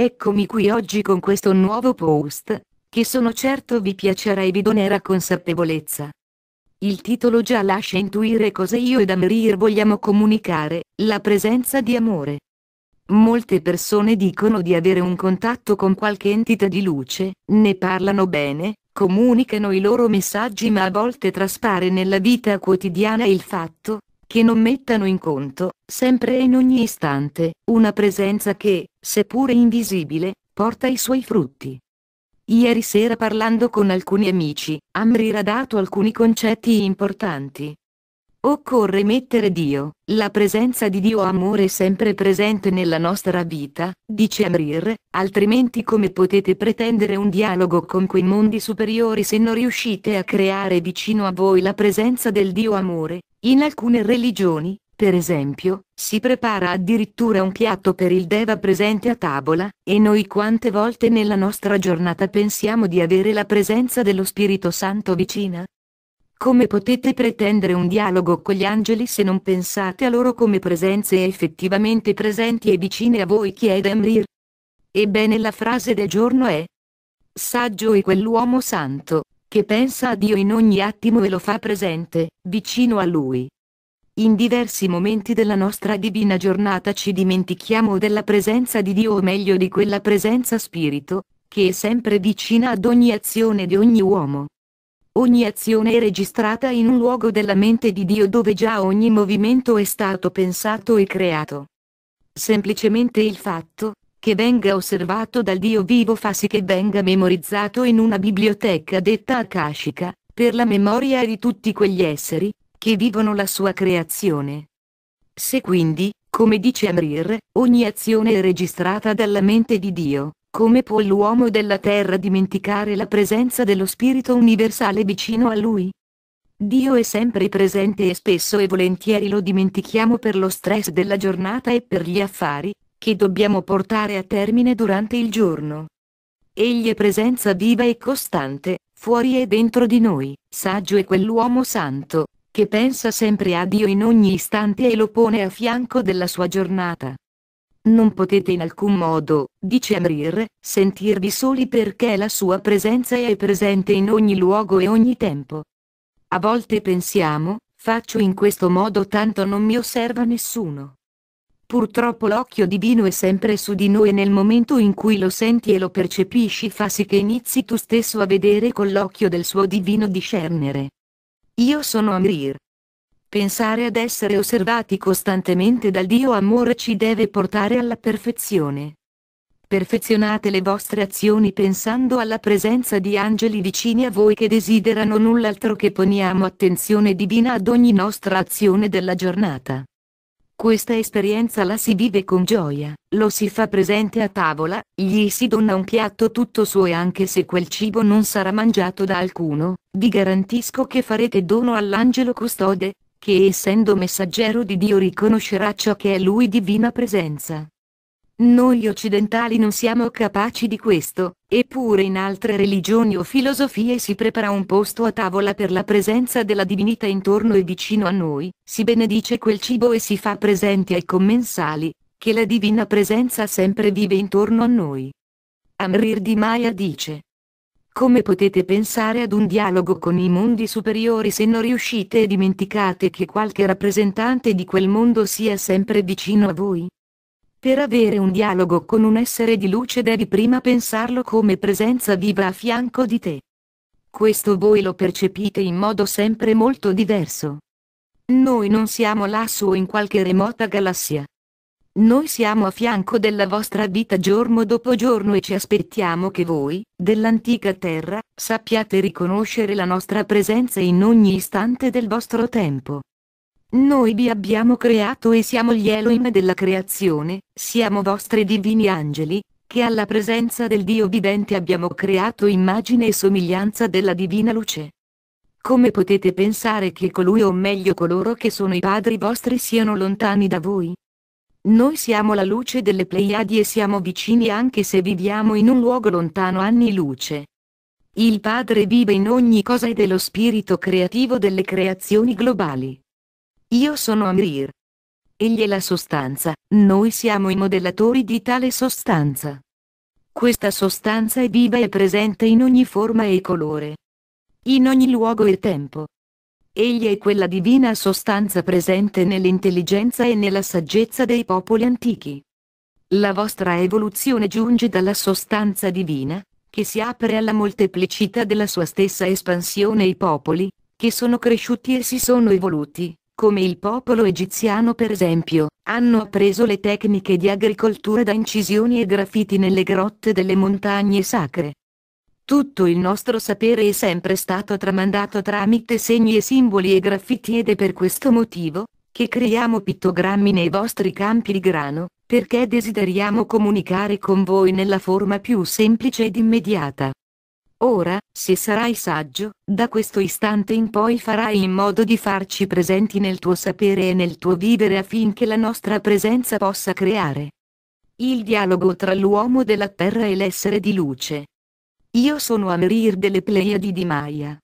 Eccomi qui oggi con questo nuovo post, che sono certo vi piacerà e vi donerà consapevolezza. Il titolo già lascia intuire cosa io ed Amrir vogliamo comunicare, la presenza di amore. Molte persone dicono di avere un contatto con qualche entità di luce, ne parlano bene, comunicano i loro messaggi ma a volte traspare nella vita quotidiana il fatto che non mettano in conto, sempre e in ogni istante, una presenza che, seppure invisibile, porta i suoi frutti. Ieri sera parlando con alcuni amici, Amrir ha dato alcuni concetti importanti. Occorre mettere Dio, la presenza di Dio amore sempre presente nella nostra vita, dice Amrir, altrimenti come potete pretendere un dialogo con quei mondi superiori se non riuscite a creare vicino a voi la presenza del Dio amore, in alcune religioni, per esempio, si prepara addirittura un piatto per il Deva presente a tavola, e noi quante volte nella nostra giornata pensiamo di avere la presenza dello Spirito Santo vicina? Come potete pretendere un dialogo con gli angeli se non pensate a loro come presenze effettivamente presenti e vicine a voi chiede Amrir? Ebbene la frase del giorno è Saggio è quell'uomo santo, che pensa a Dio in ogni attimo e lo fa presente, vicino a Lui. In diversi momenti della nostra divina giornata ci dimentichiamo della presenza di Dio o meglio di quella presenza spirito, che è sempre vicina ad ogni azione di ogni uomo. Ogni azione è registrata in un luogo della mente di Dio dove già ogni movimento è stato pensato e creato. Semplicemente il fatto, che venga osservato dal Dio vivo fa sì che venga memorizzato in una biblioteca detta akashica, per la memoria di tutti quegli esseri, che vivono la sua creazione. Se quindi, come dice Amrir, ogni azione è registrata dalla mente di Dio, come può l'uomo della terra dimenticare la presenza dello Spirito universale vicino a lui? Dio è sempre presente e spesso e volentieri lo dimentichiamo per lo stress della giornata e per gli affari, che dobbiamo portare a termine durante il giorno. Egli è presenza viva e costante, fuori e dentro di noi, saggio è quell'uomo santo, che pensa sempre a Dio in ogni istante e lo pone a fianco della sua giornata. Non potete in alcun modo, dice Amrir, sentirvi soli perché la sua presenza è presente in ogni luogo e ogni tempo. A volte pensiamo, faccio in questo modo tanto non mi osserva nessuno. Purtroppo l'occhio divino è sempre su di noi e nel momento in cui lo senti e lo percepisci fa sì che inizi tu stesso a vedere con l'occhio del suo divino discernere. Io sono Amrir. Pensare ad essere osservati costantemente dal Dio amore ci deve portare alla perfezione. Perfezionate le vostre azioni pensando alla presenza di angeli vicini a voi che desiderano null'altro che poniamo attenzione divina ad ogni nostra azione della giornata. Questa esperienza la si vive con gioia, lo si fa presente a tavola, gli si dona un piatto tutto suo e anche se quel cibo non sarà mangiato da alcuno, vi garantisco che farete dono all'angelo custode, che essendo messaggero di Dio riconoscerà ciò che è lui divina presenza. Noi occidentali non siamo capaci di questo, eppure in altre religioni o filosofie si prepara un posto a tavola per la presenza della divinità intorno e vicino a noi, si benedice quel cibo e si fa presenti ai commensali, che la divina presenza sempre vive intorno a noi. Amrir di Maya dice. Come potete pensare ad un dialogo con i mondi superiori se non riuscite e dimenticate che qualche rappresentante di quel mondo sia sempre vicino a voi? Per avere un dialogo con un essere di luce devi prima pensarlo come presenza viva a fianco di te. Questo voi lo percepite in modo sempre molto diverso. Noi non siamo lassù in qualche remota galassia. Noi siamo a fianco della vostra vita giorno dopo giorno e ci aspettiamo che voi, dell'antica terra, sappiate riconoscere la nostra presenza in ogni istante del vostro tempo. Noi vi abbiamo creato e siamo gli Elohim della creazione, siamo vostri divini angeli, che alla presenza del Dio vivente abbiamo creato immagine e somiglianza della divina luce. Come potete pensare che colui o meglio coloro che sono i padri vostri siano lontani da voi? Noi siamo la luce delle Pleiadi e siamo vicini anche se viviamo in un luogo lontano anni luce. Il Padre vive in ogni cosa ed è lo spirito creativo delle creazioni globali. Io sono Amrir. Egli è la sostanza, noi siamo i modellatori di tale sostanza. Questa sostanza è viva e presente in ogni forma e colore. In ogni luogo e tempo. Egli è quella divina sostanza presente nell'intelligenza e nella saggezza dei popoli antichi. La vostra evoluzione giunge dalla sostanza divina, che si apre alla molteplicità della sua stessa espansione i popoli, che sono cresciuti e si sono evoluti, come il popolo egiziano per esempio, hanno appreso le tecniche di agricoltura da incisioni e graffiti nelle grotte delle montagne sacre. Tutto il nostro sapere è sempre stato tramandato tramite segni e simboli e graffiti ed è per questo motivo, che creiamo pittogrammi nei vostri campi di grano, perché desideriamo comunicare con voi nella forma più semplice ed immediata. Ora, se sarai saggio, da questo istante in poi farai in modo di farci presenti nel tuo sapere e nel tuo vivere affinché la nostra presenza possa creare. Il dialogo tra l'uomo della terra e l'essere di luce. Io sono Amerir delle Pleiadi di Maya.